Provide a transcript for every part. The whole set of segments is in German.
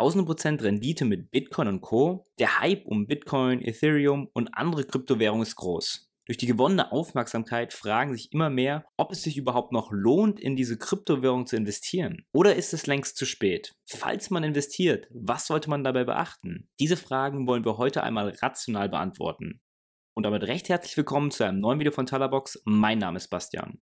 1000% Rendite mit Bitcoin und Co. Der Hype um Bitcoin, Ethereum und andere Kryptowährungen ist groß. Durch die gewonnene Aufmerksamkeit fragen sich immer mehr, ob es sich überhaupt noch lohnt, in diese Kryptowährung zu investieren. Oder ist es längst zu spät? Falls man investiert, was sollte man dabei beachten? Diese Fragen wollen wir heute einmal rational beantworten. Und damit recht herzlich willkommen zu einem neuen Video von Talabox. Mein Name ist Bastian.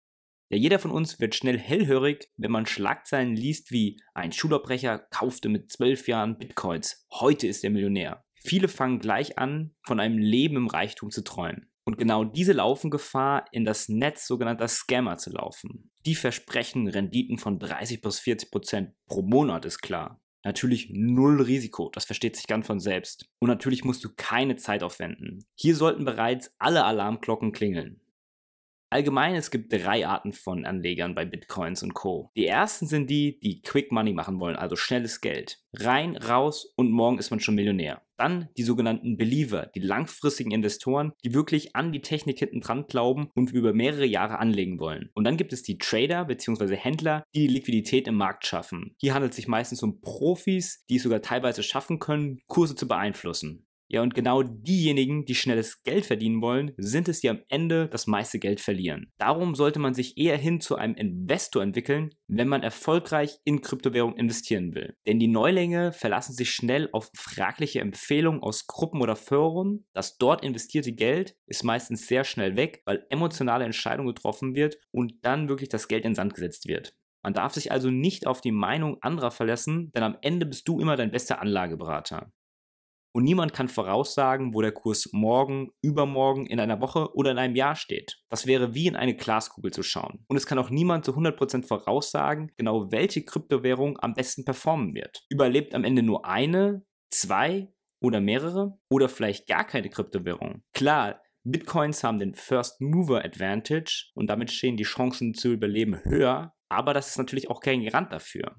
Ja, jeder von uns wird schnell hellhörig, wenn man Schlagzeilen liest wie ein Schulabbrecher kaufte mit zwölf Jahren Bitcoins, heute ist er Millionär. Viele fangen gleich an, von einem Leben im Reichtum zu träumen. Und genau diese laufen Gefahr, in das Netz sogenannter Scammer zu laufen. Die versprechen Renditen von 30 bis 40 Prozent pro Monat, ist klar. Natürlich null Risiko, das versteht sich ganz von selbst. Und natürlich musst du keine Zeit aufwenden. Hier sollten bereits alle Alarmglocken klingeln. Allgemein, es gibt drei Arten von Anlegern bei Bitcoins und Co. Die ersten sind die, die Quick Money machen wollen, also schnelles Geld. Rein, raus und morgen ist man schon Millionär. Dann die sogenannten Believer, die langfristigen Investoren, die wirklich an die Technik hinten dran glauben und über mehrere Jahre anlegen wollen. Und dann gibt es die Trader bzw. Händler, die, die Liquidität im Markt schaffen. Hier handelt es sich meistens um Profis, die es sogar teilweise schaffen können, Kurse zu beeinflussen. Ja, und genau diejenigen, die schnelles Geld verdienen wollen, sind es, die am Ende das meiste Geld verlieren. Darum sollte man sich eher hin zu einem Investor entwickeln, wenn man erfolgreich in Kryptowährung investieren will. Denn die Neulinge verlassen sich schnell auf fragliche Empfehlungen aus Gruppen oder Foren. Das dort investierte Geld ist meistens sehr schnell weg, weil emotionale Entscheidungen getroffen wird und dann wirklich das Geld in Sand gesetzt wird. Man darf sich also nicht auf die Meinung anderer verlassen, denn am Ende bist du immer dein bester Anlageberater und niemand kann voraussagen, wo der Kurs morgen, übermorgen, in einer Woche oder in einem Jahr steht. Das wäre wie in eine Glaskugel zu schauen. Und es kann auch niemand zu 100% voraussagen, genau welche Kryptowährung am besten performen wird. Überlebt am Ende nur eine, zwei oder mehrere oder vielleicht gar keine Kryptowährung. Klar, Bitcoins haben den First Mover Advantage und damit stehen die Chancen zu überleben höher, aber das ist natürlich auch kein Garant dafür.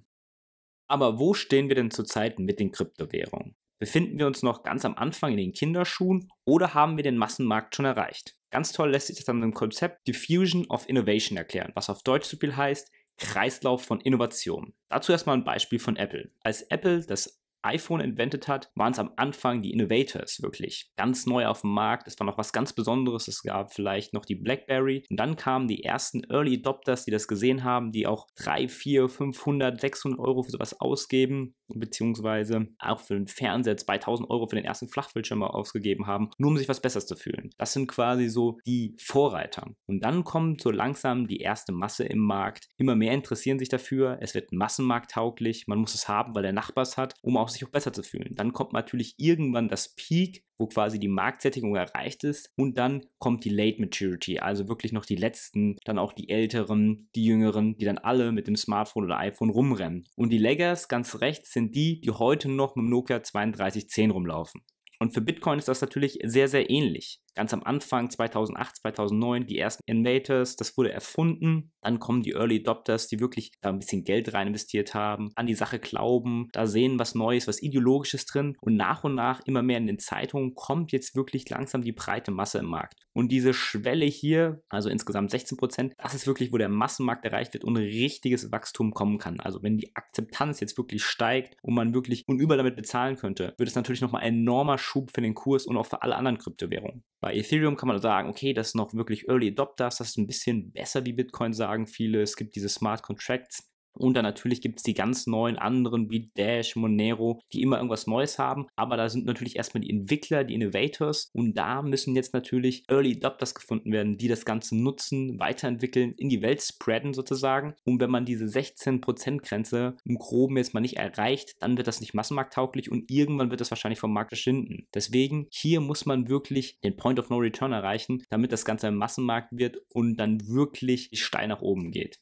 Aber wo stehen wir denn zurzeit mit den Kryptowährungen? Befinden wir uns noch ganz am Anfang in den Kinderschuhen oder haben wir den Massenmarkt schon erreicht? Ganz toll lässt sich das an dem Konzept Diffusion of Innovation erklären, was auf Deutsch so viel heißt, Kreislauf von Innovationen. Dazu erstmal ein Beispiel von Apple. Als Apple das iPhone invented hat, waren es am Anfang die Innovators wirklich. Ganz neu auf dem Markt, es war noch was ganz Besonderes, es gab vielleicht noch die BlackBerry und dann kamen die ersten Early Adopters, die das gesehen haben, die auch 3, 4, 500, 600 Euro für sowas ausgeben, beziehungsweise auch für den Fernseher 2000 Euro für den ersten Flachbildschirm ausgegeben haben, nur um sich was Besseres zu fühlen. Das sind quasi so die Vorreiter. Und dann kommt so langsam die erste Masse im Markt. Immer mehr interessieren sich dafür, es wird massenmarkttauglich, man muss es haben, weil der Nachbar es hat, um auch sich auch besser zu fühlen. Dann kommt natürlich irgendwann das Peak, wo quasi die Marktsättigung erreicht ist und dann kommt die Late Maturity, also wirklich noch die letzten, dann auch die älteren, die jüngeren, die dann alle mit dem Smartphone oder iPhone rumrennen. Und die Leggers ganz rechts sind die, die heute noch mit dem Nokia 3210 rumlaufen. Und für Bitcoin ist das natürlich sehr, sehr ähnlich ganz am Anfang 2008, 2009 die ersten Innovators, das wurde erfunden. Dann kommen die Early Adopters, die wirklich da ein bisschen Geld rein investiert haben, an die Sache glauben, da sehen was Neues, was Ideologisches drin und nach und nach immer mehr in den Zeitungen kommt jetzt wirklich langsam die breite Masse im Markt. Und diese Schwelle hier, also insgesamt 16 Prozent, das ist wirklich, wo der Massenmarkt erreicht wird und richtiges Wachstum kommen kann. Also wenn die Akzeptanz jetzt wirklich steigt und man wirklich und über damit bezahlen könnte, wird es natürlich nochmal ein enormer Schub für den Kurs und auch für alle anderen Kryptowährungen. Bei Ethereum kann man sagen, okay, das ist noch wirklich Early Adopters, das ist ein bisschen besser wie Bitcoin, sagen viele. Es gibt diese Smart Contracts, und dann natürlich gibt es die ganz neuen anderen wie Dash, Monero, die immer irgendwas Neues haben. Aber da sind natürlich erstmal die Entwickler, die Innovators. Und da müssen jetzt natürlich Early Adopters gefunden werden, die das Ganze nutzen, weiterentwickeln, in die Welt spreaden sozusagen. Und wenn man diese 16%-Grenze im Groben jetzt mal nicht erreicht, dann wird das nicht massenmarkttauglich und irgendwann wird das wahrscheinlich vom Markt verschwinden. Deswegen, hier muss man wirklich den Point of No Return erreichen, damit das Ganze ein Massenmarkt wird und dann wirklich steil nach oben geht.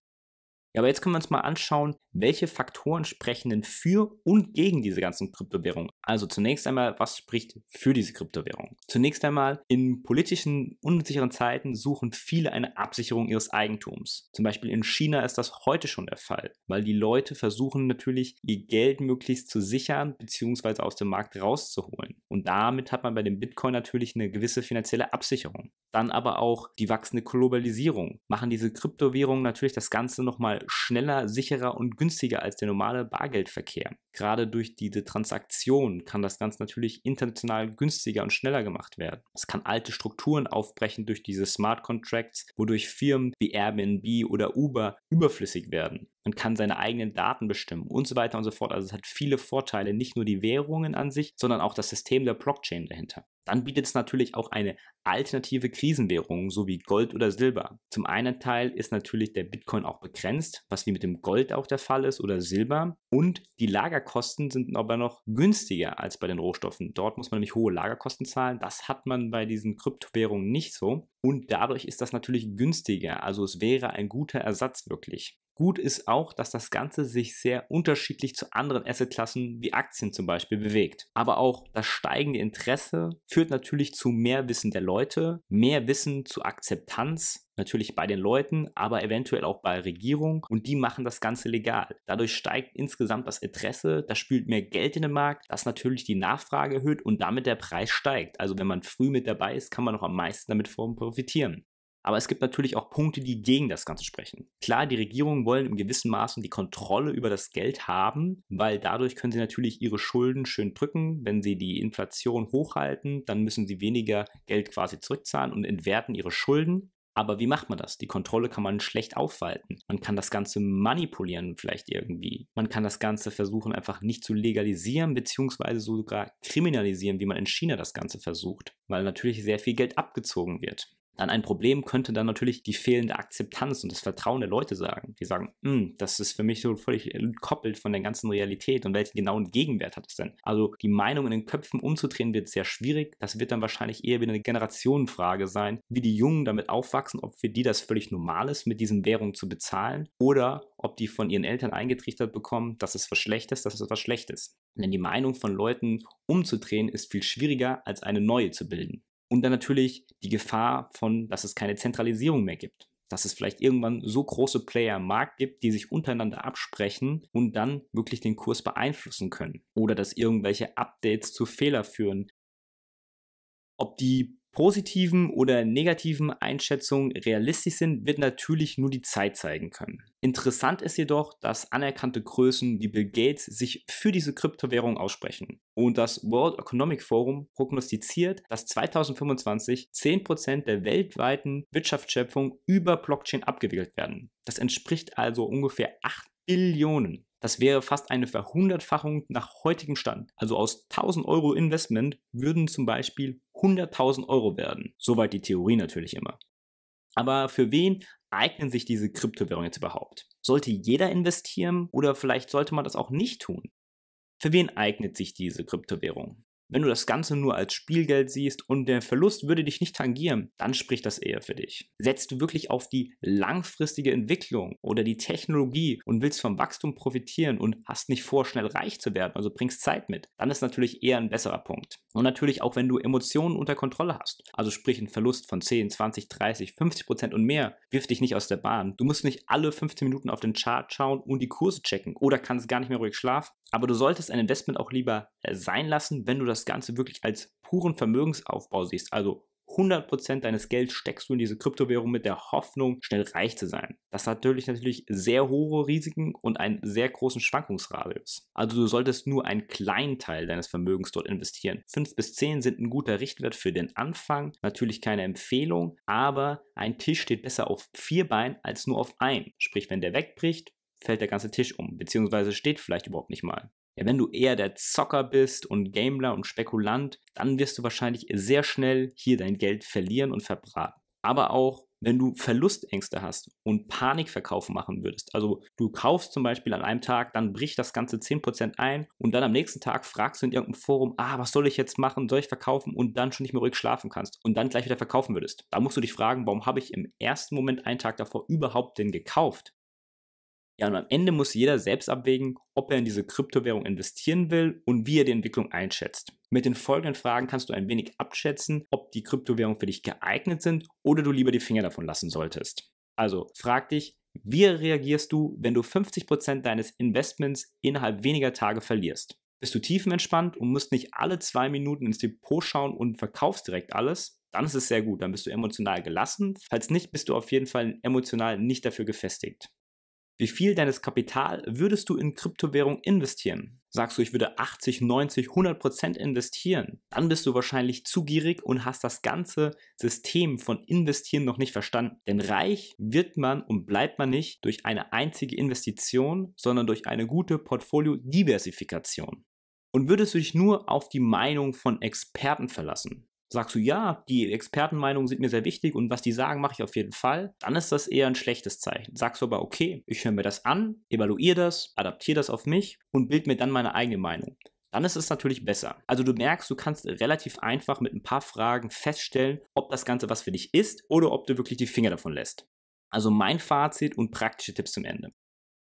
Ja, aber jetzt können wir uns mal anschauen, welche Faktoren sprechen denn für und gegen diese ganzen Kryptowährungen. Also zunächst einmal, was spricht für diese Kryptowährungen? Zunächst einmal, in politischen, unsicheren Zeiten suchen viele eine Absicherung ihres Eigentums. Zum Beispiel in China ist das heute schon der Fall, weil die Leute versuchen natürlich, ihr Geld möglichst zu sichern bzw. aus dem Markt rauszuholen. Und damit hat man bei dem Bitcoin natürlich eine gewisse finanzielle Absicherung. Dann aber auch die wachsende Globalisierung machen diese Kryptowährungen natürlich das Ganze nochmal schneller, sicherer und günstiger als der normale Bargeldverkehr. Gerade durch diese Transaktion kann das Ganze natürlich international günstiger und schneller gemacht werden. Es kann alte Strukturen aufbrechen durch diese Smart Contracts, wodurch Firmen wie Airbnb oder Uber überflüssig werden. Man kann seine eigenen Daten bestimmen und so weiter und so fort. Also es hat viele Vorteile, nicht nur die Währungen an sich, sondern auch das System der Blockchain dahinter. Dann bietet es natürlich auch eine alternative Krisenwährung, so wie Gold oder Silber. Zum einen Teil ist natürlich der Bitcoin auch begrenzt, was wie mit dem Gold auch der Fall ist oder Silber. Und die Lagerkosten sind aber noch günstiger als bei den Rohstoffen. Dort muss man nämlich hohe Lagerkosten zahlen. Das hat man bei diesen Kryptowährungen nicht so. Und dadurch ist das natürlich günstiger. Also es wäre ein guter Ersatz wirklich. Gut ist auch, dass das Ganze sich sehr unterschiedlich zu anderen Assetklassen wie Aktien zum Beispiel bewegt. Aber auch das steigende Interesse führt natürlich zu mehr Wissen der Leute, mehr Wissen zu Akzeptanz natürlich bei den Leuten, aber eventuell auch bei Regierungen und die machen das Ganze legal. Dadurch steigt insgesamt das Interesse, das spült mehr Geld in den Markt, das natürlich die Nachfrage erhöht und damit der Preis steigt. Also wenn man früh mit dabei ist, kann man noch am meisten damit profitieren. Aber es gibt natürlich auch Punkte, die gegen das Ganze sprechen. Klar, die Regierungen wollen im gewissen Maßen die Kontrolle über das Geld haben, weil dadurch können sie natürlich ihre Schulden schön drücken. Wenn sie die Inflation hochhalten, dann müssen sie weniger Geld quasi zurückzahlen und entwerten ihre Schulden. Aber wie macht man das? Die Kontrolle kann man schlecht aufwalten. Man kann das Ganze manipulieren vielleicht irgendwie. Man kann das Ganze versuchen einfach nicht zu legalisieren, beziehungsweise sogar kriminalisieren, wie man in China das Ganze versucht, weil natürlich sehr viel Geld abgezogen wird an ein Problem könnte dann natürlich die fehlende Akzeptanz und das Vertrauen der Leute sagen. Die sagen, hm, das ist für mich so völlig entkoppelt von der ganzen Realität und welchen genauen Gegenwert hat es denn? Also die Meinung in den Köpfen umzudrehen wird sehr schwierig. Das wird dann wahrscheinlich eher wieder eine Generationenfrage sein, wie die Jungen damit aufwachsen, ob für die das völlig normal ist, mit diesen Währungen zu bezahlen oder ob die von ihren Eltern eingetrichtert bekommen, dass es was Schlechtes, dass es was Schlechtes. Denn die Meinung von Leuten umzudrehen ist viel schwieriger, als eine neue zu bilden. Und dann natürlich die Gefahr von, dass es keine Zentralisierung mehr gibt. Dass es vielleicht irgendwann so große Player im Markt gibt, die sich untereinander absprechen und dann wirklich den Kurs beeinflussen können. Oder dass irgendwelche Updates zu Fehler führen. Ob die positiven oder negativen Einschätzungen realistisch sind, wird natürlich nur die Zeit zeigen können. Interessant ist jedoch, dass anerkannte Größen wie Bill Gates sich für diese Kryptowährung aussprechen. Und das World Economic Forum prognostiziert, dass 2025 10% der weltweiten Wirtschaftsschöpfung über Blockchain abgewickelt werden. Das entspricht also ungefähr 8 Billionen. Das wäre fast eine Verhundertfachung nach heutigem Stand. Also aus 1000 Euro Investment würden zum Beispiel 100.000 Euro werden. Soweit die Theorie natürlich immer. Aber für wen eignen sich diese Kryptowährungen jetzt überhaupt? Sollte jeder investieren oder vielleicht sollte man das auch nicht tun? Für wen eignet sich diese Kryptowährung? Wenn du das Ganze nur als Spielgeld siehst und der Verlust würde dich nicht tangieren, dann spricht das eher für dich. Setzt du wirklich auf die langfristige Entwicklung oder die Technologie und willst vom Wachstum profitieren und hast nicht vor, schnell reich zu werden, also bringst Zeit mit, dann ist natürlich eher ein besserer Punkt. Und natürlich auch, wenn du Emotionen unter Kontrolle hast, also sprich ein Verlust von 10, 20, 30, 50 Prozent und mehr, wirft dich nicht aus der Bahn. Du musst nicht alle 15 Minuten auf den Chart schauen und die Kurse checken oder kannst gar nicht mehr ruhig schlafen. Aber du solltest ein Investment auch lieber äh, sein lassen, wenn du das das Ganze wirklich als puren Vermögensaufbau siehst, also 100% deines Geldes steckst du in diese Kryptowährung mit der Hoffnung, schnell reich zu sein. Das hat natürlich natürlich sehr hohe Risiken und einen sehr großen Schwankungsradius. Also du solltest nur einen kleinen Teil deines Vermögens dort investieren. 5 bis 10 sind ein guter Richtwert für den Anfang, natürlich keine Empfehlung, aber ein Tisch steht besser auf vier Beinen als nur auf einem. Sprich, wenn der wegbricht, fällt der ganze Tisch um, beziehungsweise steht vielleicht überhaupt nicht mal. Ja, wenn du eher der Zocker bist und Gambler und Spekulant, dann wirst du wahrscheinlich sehr schnell hier dein Geld verlieren und verbraten. Aber auch wenn du Verlustängste hast und Panikverkauf machen würdest, also du kaufst zum Beispiel an einem Tag, dann bricht das Ganze 10% ein und dann am nächsten Tag fragst du in irgendeinem Forum, ah, was soll ich jetzt machen, soll ich verkaufen und dann schon nicht mehr ruhig schlafen kannst und dann gleich wieder verkaufen würdest. Da musst du dich fragen, warum habe ich im ersten Moment einen Tag davor überhaupt denn gekauft? Ja, und am Ende muss jeder selbst abwägen, ob er in diese Kryptowährung investieren will und wie er die Entwicklung einschätzt. Mit den folgenden Fragen kannst du ein wenig abschätzen, ob die Kryptowährungen für dich geeignet sind oder du lieber die Finger davon lassen solltest. Also frag dich, wie reagierst du, wenn du 50% deines Investments innerhalb weniger Tage verlierst? Bist du tiefenentspannt und musst nicht alle zwei Minuten ins Depot schauen und verkaufst direkt alles? Dann ist es sehr gut, dann bist du emotional gelassen. Falls nicht, bist du auf jeden Fall emotional nicht dafür gefestigt. Wie viel deines Kapital würdest du in Kryptowährung investieren? Sagst du, ich würde 80, 90, 100 Prozent investieren? Dann bist du wahrscheinlich zu gierig und hast das ganze System von Investieren noch nicht verstanden. Denn reich wird man und bleibt man nicht durch eine einzige Investition, sondern durch eine gute Portfolio-Diversifikation. Und würdest du dich nur auf die Meinung von Experten verlassen? sagst du, ja, die Expertenmeinungen sind mir sehr wichtig und was die sagen, mache ich auf jeden Fall, dann ist das eher ein schlechtes Zeichen. Sagst du aber, okay, ich höre mir das an, evaluiere das, adaptiere das auf mich und bild mir dann meine eigene Meinung. Dann ist es natürlich besser. Also du merkst, du kannst relativ einfach mit ein paar Fragen feststellen, ob das Ganze was für dich ist oder ob du wirklich die Finger davon lässt. Also mein Fazit und praktische Tipps zum Ende.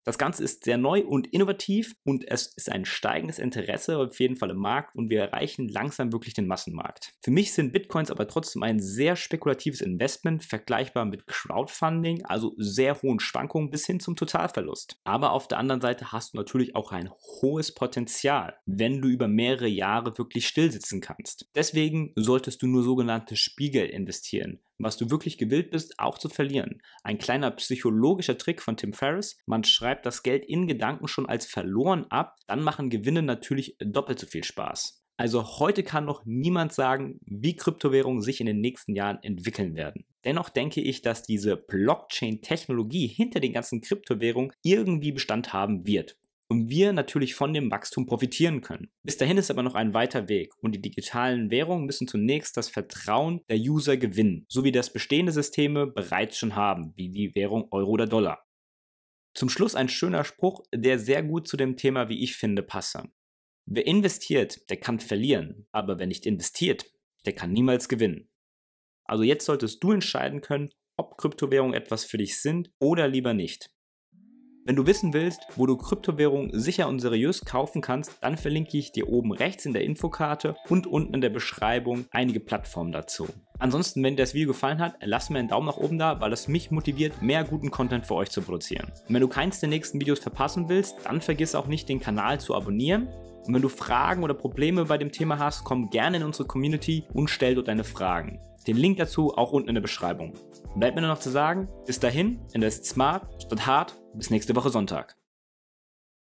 Das Ganze ist sehr neu und innovativ und es ist ein steigendes Interesse auf jeden Fall im Markt und wir erreichen langsam wirklich den Massenmarkt. Für mich sind Bitcoins aber trotzdem ein sehr spekulatives Investment, vergleichbar mit Crowdfunding, also sehr hohen Schwankungen bis hin zum Totalverlust. Aber auf der anderen Seite hast du natürlich auch ein hohes Potenzial, wenn du über mehrere Jahre wirklich stillsitzen kannst. Deswegen solltest du nur sogenannte Spiegel investieren, was du wirklich gewillt bist, auch zu verlieren. Ein kleiner psychologischer Trick von Tim Ferriss. Man schreibt das Geld in Gedanken schon als verloren ab, dann machen Gewinne natürlich doppelt so viel Spaß. Also heute kann noch niemand sagen, wie Kryptowährungen sich in den nächsten Jahren entwickeln werden. Dennoch denke ich, dass diese Blockchain-Technologie hinter den ganzen Kryptowährungen irgendwie Bestand haben wird und wir natürlich von dem Wachstum profitieren können. Bis dahin ist aber noch ein weiter Weg und die digitalen Währungen müssen zunächst das Vertrauen der User gewinnen, so wie das bestehende Systeme bereits schon haben, wie die Währung Euro oder Dollar. Zum Schluss ein schöner Spruch, der sehr gut zu dem Thema, wie ich finde, passe. Wer investiert, der kann verlieren, aber wer nicht investiert, der kann niemals gewinnen. Also jetzt solltest du entscheiden können, ob Kryptowährungen etwas für dich sind oder lieber nicht. Wenn du wissen willst, wo du Kryptowährungen sicher und seriös kaufen kannst, dann verlinke ich dir oben rechts in der Infokarte und unten in der Beschreibung einige Plattformen dazu. Ansonsten, wenn dir das Video gefallen hat, lass mir einen Daumen nach oben da, weil es mich motiviert, mehr guten Content für euch zu produzieren. Und wenn du keins der nächsten Videos verpassen willst, dann vergiss auch nicht, den Kanal zu abonnieren. Und wenn du Fragen oder Probleme bei dem Thema hast, komm gerne in unsere Community und stell dort deine Fragen. Den Link dazu auch unten in der Beschreibung. Bleibt mir nur noch zu sagen, bis dahin, invest smart statt hart, bis nächste Woche Sonntag.